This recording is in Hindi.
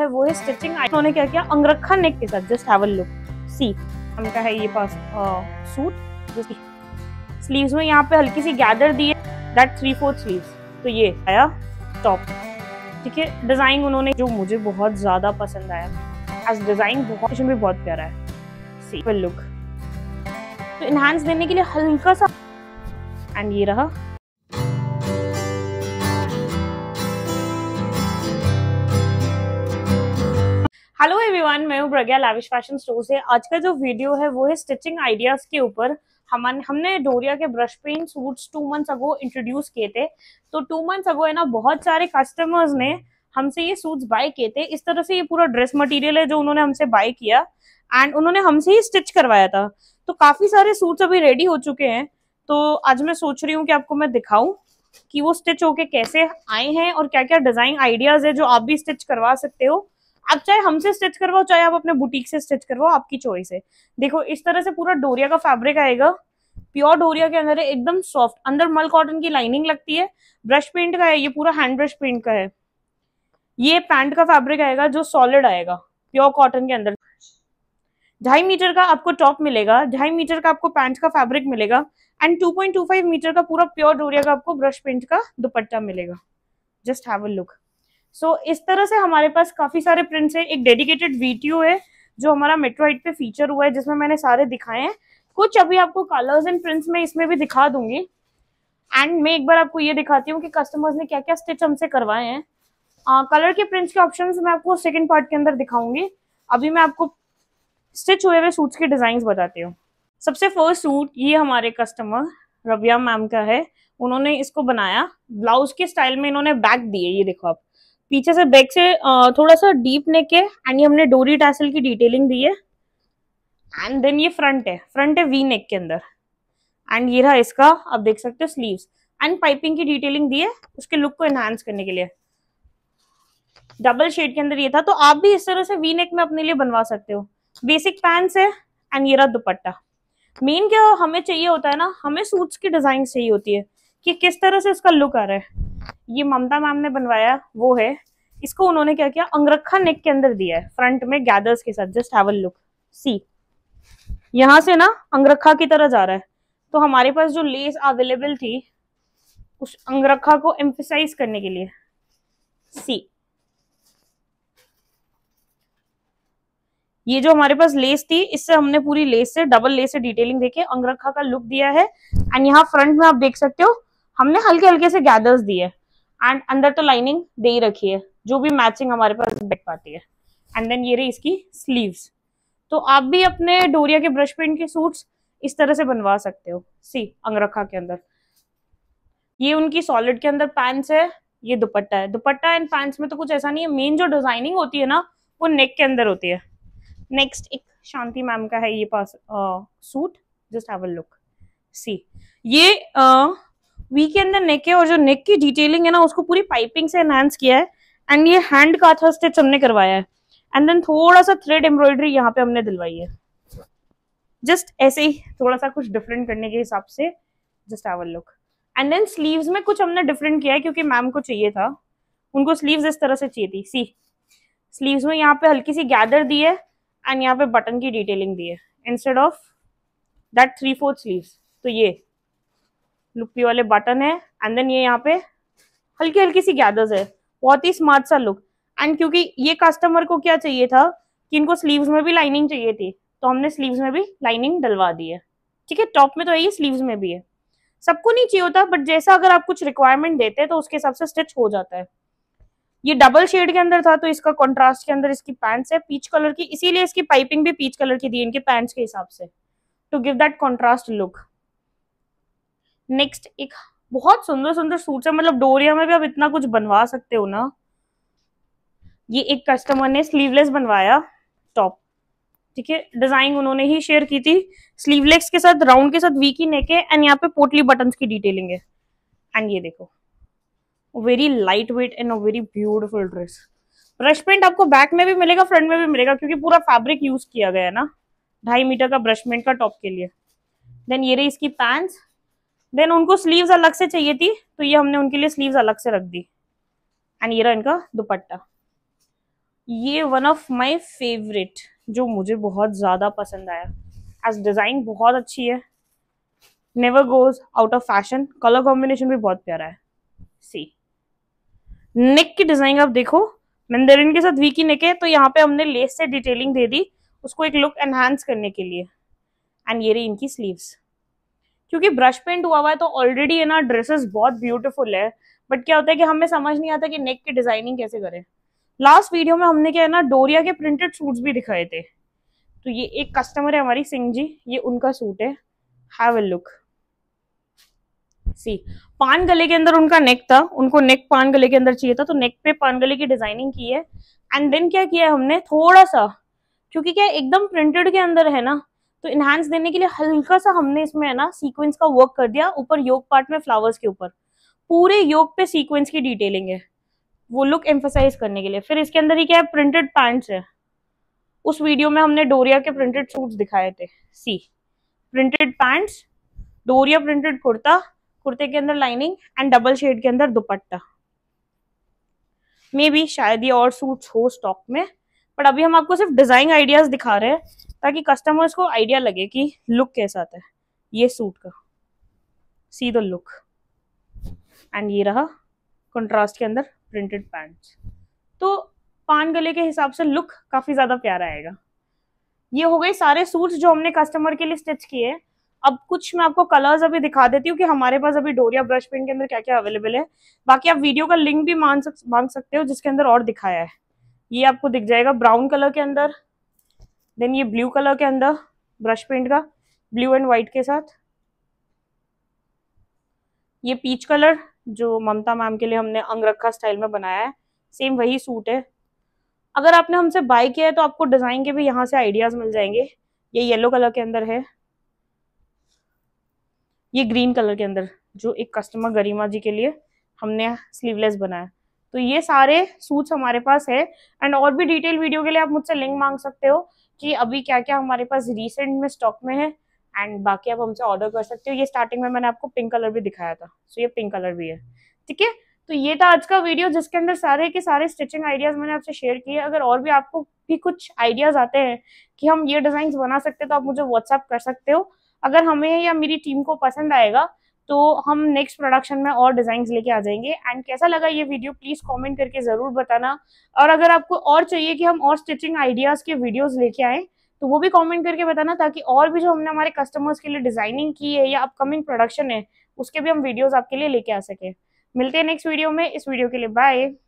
है वो है स्टिचिंग उन्होंने क्या किया अंगरखा नेक के साथ जस्ट हैवल लुक सी हम है ये पास सूट जो स्लीव्स में यहाँ पे हल्की सी गैदर दी है दैट थ्री फोर्थ स्लीव्स तो ये आया टॉप ठीक है डिज़ाइन उन्होंने जो मुझे बहुत ज़्यादा पसंद आया एज डिज़ाइन बहुत भी बहुत प्यारा है सी लुक तो इन्हांस देने के लिए हल्का सा एंड ये रहा एवरीवन मैं हूं प्रज्ञा लाविश फैशन स्टोर से आज का जो वीडियो है वो है स्टिचिंग आइडियाज के ऊपर हम हमने डोरिया के brush paint suits two months ago introduce किए थे तो टू मंथ्स अगो है ना बहुत सारे कस्टमर्स ने हमसे ये सूट्स बाय किए थे इस तरह से ये पूरा ड्रेस मटेरियल है जो उन्होंने हमसे बाय किया एंड उन्होंने हमसे ही स्टिच करवाया था तो काफी सारे सूट्स अभी रेडी हो चुके हैं तो आज मैं सोच रही हूँ कि आपको मैं दिखाऊं कि वो स्टिच होके कैसे आए हैं और क्या क्या डिजाइन आइडियाज है जो आप भी स्टिच करवा सकते हो आप चाहे हमसे स्टिच करवाओ चाहे आप अपने बुटीक से स्टिच करवाओ आपकी चॉइस है देखो इस तरह से पूरा डोरिया का फैब्रिक आएगा प्योर डोरिया के अंदर है एकदम सॉफ्ट अंदर मल कॉटन की लाइनिंग लगती है ब्रश पेंट का है ये पूरा हैंड ब्रश पेंट का है ये पैंट का फैब्रिक आएगा जो सॉलिड आएगा प्योर कॉटन के अंदर ढाई मीटर का आपको टॉप मिलेगा ढाई मीटर का आपको पैंट का फैब्रिक मिलेगा एंड 2.25 मीटर का पूरा प्योर डोरिया का आपको ब्रश पेंट का दुपट्टा मिलेगा just have a look so so, इस तरह से हमारे पास काफ़ी सारे प्रिंट्स हैं एक डेडिकेटेड वीटीओ है जो हमारा मेट्रोइट पे फीचर हुआ है जिसमें मैंने सारे दिखाए हैं कुछ अभी आपको कलर्स एंड प्रिंट्स में इसमें भी दिखा दूंगी एंड मैं एक बार आपको ये दिखाती हूँ कि कस्टमर्स ने क्या क्या स्टिच हमसे करवाए हैं कलर के प्रिंट्स के ऑप्शन मैं आपको सेकेंड पार्ट के अंदर दिखाऊंगी अभी मैं आपको स्टिच हुए हुए सूट्स के डिजाइन बताती हूँ सबसे फर्स्ट सूट ये हमारे कस्टमर रबिया मैम का है उन्होंने इसको बनाया ब्लाउज के स्टाइल में इन्होंने बैक दिए ये देखो आप पीछे से बैक से थोड़ा सा डीप नेक है एंड ये हमने डोरी टैसल की डिटेलिंग दी है एंड देन ये फ्रंट है फ्रंट है वी नेक के अंदर एंड ये रहा इसका आप देख सकते हो स्लीव्स एंड पाइपिंग की डिटेलिंग दी है उसके लुक को एनहांस करने के लिए डबल शेड के अंदर ये था तो आप भी इस तरह से वी नेक में अपने लिए बनवा सकते हो बेसिक पैंट्स है एंड ये रहा दुपट्टा मेन क्या हमें चाहिए होता है ना हमें सूट्स की डिजाइन चाहिए होती है कि किस तरह से उसका लुक आ रहा है ये ममता मैम ने बनवाया वो है इसको उन्होंने क्या किया अंगरखा नेक के अंदर दिया है फ्रंट में गैदर्स के साथ जस्ट हैव लुक सी यहां से ना अंगरखा की तरह जा रहा है तो हमारे पास जो लेस अवेलेबल थी उस अंगरखा को एम्फिसाइज करने के लिए सी ये जो हमारे पास लेस थी इससे हमने पूरी लेस से डबल लेस से डिटेलिंग देके अंगरखा का लुक दिया है एंड यहाँ फ्रंट में आप देख सकते हो हमने हल्के हल्के से गैदर्स दिए एंड अंदर तो लाइनिंग दे ही रखी है जो भी मैचिंग हमारे पास बैठ पाती है एंड देन ये रही इसकी स्लीव्स तो आप भी अपने डोरिया के ब्रश पेंट के सूट्स इस तरह से बनवा सकते हो सी अंगरखा के अंदर ये उनकी सॉलिड के अंदर पैंट्स है ये दुपट्टा है दुपट्टा एंड पैंट्स में तो कुछ ऐसा नहीं है मेन जो डिजाइनिंग होती है ना वो नेक के अंदर होती है नेक्स्ट एक शांति मैम का है ये पास आ, suit just have a look see ये आ, वी के अंदर नेक है और जो नेक की डिटेलिंग है ना उसको पूरी पाइपिंग से एनहांस किया है एंड ये हैंड का था स्टिच हमने करवाया है एंड देन थोड़ा सा थ्रेड एम्ब्रॉयडरी यहाँ पे हमने दिलवाई है जस्ट ऐसे ही थोड़ा सा कुछ डिफरेंट करने के हिसाब से just our look and then sleeves में कुछ हमने डिफरेंट किया है क्योंकि मैम को चाहिए था उनको स्लीव्स इस तरह से चाहिए थी सी स्लीव्स में यहाँ पे हल्की सी गैदर दी है एंड यहाँ पे बटन की डिटेलिंग दी है instead of that three fourth sleeves तो ये लुपी वाले बटन है एंड देन ये यहाँ पे हल्की हल्की सी गैदर्स है बहुत ही स्मार्ट सा लुक एंड क्योंकि ये कस्टमर को क्या चाहिए था कि इनको स्लीव्स में भी लाइनिंग चाहिए थी तो हमने स्लीव्स में भी लाइनिंग डलवा दी है ठीक है टॉप में तो है ही स्लीव्स में भी है सबको नहीं चाहिए होता बट जैसा अगर आप कुछ रिक्वायरमेंट देते हैं तो उसके हिसाब से स्टिच हो जाता है ये डबल शेड के अंदर था तो इसका कॉन्ट्रास्ट के अंदर इसकी पैंट्स है पीच कलर की इसीलिए इसकी पाइपिंग भी पीच कलर की दी इनके पैंट्स के हिसाब से to give that contrast look next एक बहुत सुंदर सुंदर सूट है मतलब डोरिया में भी आप इतना कुछ बनवा सकते हो ना ये एक कस्टमर ने स्लीवलेस बनवाया टॉप ठीक है डिजाइन उन्होंने ही शेयर की थी स्लीवलेस के साथ राउंड के साथ वी की नेक है एंड यहाँ पे पोटली बटन की डिटेलिंग है एंड ये देखो very light weight and a very beautiful dress brush paint आपको बैक में भी मिलेगा फ्रंट में भी मिलेगा क्योंकि पूरा फैब्रिक यूज किया गया है ना ढाई मीटर का ब्रश का टॉप के लिए देन ये रही इसकी पैंट्स देन उनको स्लीव्स अलग से चाहिए थी तो ये हमने उनके लिए स्लीव्स अलग से रख दी एंड ये रहा इनका दुपट्टा ये वन ऑफ माय फेवरेट जो मुझे बहुत ज़्यादा पसंद आया एज डिज़ाइन बहुत अच्छी है never goes out of fashion colour combination भी बहुत प्यारा है सी नेक की डिज़ाइन आप देखो मंदेरिन के साथ वीकी नेक है तो यहाँ पे हमने लेस से डिटेलिंग दे दी उसको एक लुक एनहांस करने के लिए एंड ये रही इनकी स्लीव्स क्योंकि ब्रश पेंट हुआ हुआ है तो ऑलरेडी है ना ड्रेसेस बहुत ब्यूटीफुल है बट क्या होता है कि हमें समझ नहीं आता कि नेक की डिजाइनिंग कैसे करें लास्ट वीडियो में हमने क्या है ना डोरिया के प्रिंटेड सूट्स भी दिखाए थे तो ये एक कस्टमर है हमारी सिंह जी ये उनका सूट है हैव अ लुक सी पान गले के अंदर उनका नेक था उनको नेक पान गले के अंदर चाहिए था तो नेक पे पान गले की डिजाइनिंग की है एंड देन क्या किया हमने थोड़ा सा क्योंकि क्या एकदम प्रिंटेड के अंदर है ना तो इन्हांस देने के लिए हल्का सा हमने इसमें है ना सीक्वेंस का वर्क कर दिया ऊपर योग पार्ट में फ्लावर्स के ऊपर पूरे योग पे सीक्वेंस की डिटेलिंग है वो लुक एम्फोसाइज करने के लिए फिर इसके अंदर ही क्या है प्रिंटेड पैंट्स है उस वीडियो में हमने डोरिया के प्रिंटेड सूट दिखाए थे see printed pants doria printed kurta कुर्ते के अंदर लाइनिंग एंड डबल शेड के अंदर दुपट्टा मे बी शायद ये और सूट्स हो स्टॉक में बट अभी हम आपको सिर्फ डिजाइन आइडियाज दिखा रहे हैं ताकि कस्टमर्स को आइडिया लगे कि लुक कैसा आता है ये सूट का सी द लुक एंड ये रहा कंट्रास्ट के अंदर प्रिंटेड पैंट्स तो पान गले के हिसाब से लुक काफ़ी ज़्यादा प्यारा आएगा ये हो गए सारे सूट्स जो हमने कस्टमर के लिए स्टिच किए अब कुछ मैं आपको कलर्स अभी दिखा देती हूँ कि हमारे पास अभी डोरिया ब्रश पेंट के अंदर क्या क्या अवेलेबल है बाकी आप वीडियो का लिंक भी सक मांग सकते हो जिसके अंदर और दिखाया है ये आपको दिख जाएगा ब्राउन कलर के अंदर देन ये ब्लू कलर के अंदर ब्रश पेंट का ब्लू एंड वाइट के साथ ये पीच कलर जो ममता मैम के लिए हमने अंगरखा स्टाइल में बनाया है सेम वही सूट है अगर आपने हमसे बाय किया है तो आपको डिज़ाइन के भी यहाँ से आइडियाज़ मिल जाएंगे ये येलो कलर के अंदर है ये ग्रीन कलर के अंदर जो एक कस्टमर गरिमा जी के लिए हमने स्लीवलेस बनाया तो ये सारे सूट्स हमारे पास है एंड और भी डिटेल वीडियो के लिए आप मुझसे लिंक मांग सकते हो कि अभी क्या क्या हमारे पास रिसेंट में स्टॉक में है एंड बाकी आप हमसे ऑर्डर कर सकते हो ये स्टार्टिंग में मैंने आपको पिंक कलर भी दिखाया था सो ये पिंक कलर भी है ठीक है तो ये था आज का वीडियो जिसके अंदर सारे के सारे स्टिचिंग आइडियाज मैंने आपसे शेयर किए अगर और भी आपको भी कुछ आइडियाज आते हैं कि हम ये डिजाइन बना सकते हैं तो आप मुझे व्हाट्सएप कर सकते हो अगर हमें या मेरी टीम को पसंद आएगा तो हम नेक्स्ट प्रोडक्शन में और डिज़ाइन लेके आ जाएंगे एंड कैसा लगा ये वीडियो प्लीज़ कमेंट करके ज़रूर बताना और अगर आपको और चाहिए कि हम और स्टिचिंग आइडियाज़ के वीडियोज़ लेके आए तो वो भी कमेंट करके बताना ताकि और भी जो हमने हमारे कस्टमर्स के लिए डिज़ाइनिंग की है या अपकमिंग प्रोडक्शन है उसके भी हम वीडियोज़ आपके लिए लेके आ सके मिलते हैं नेक्स्ट वीडियो में इस वीडियो के लिए बाय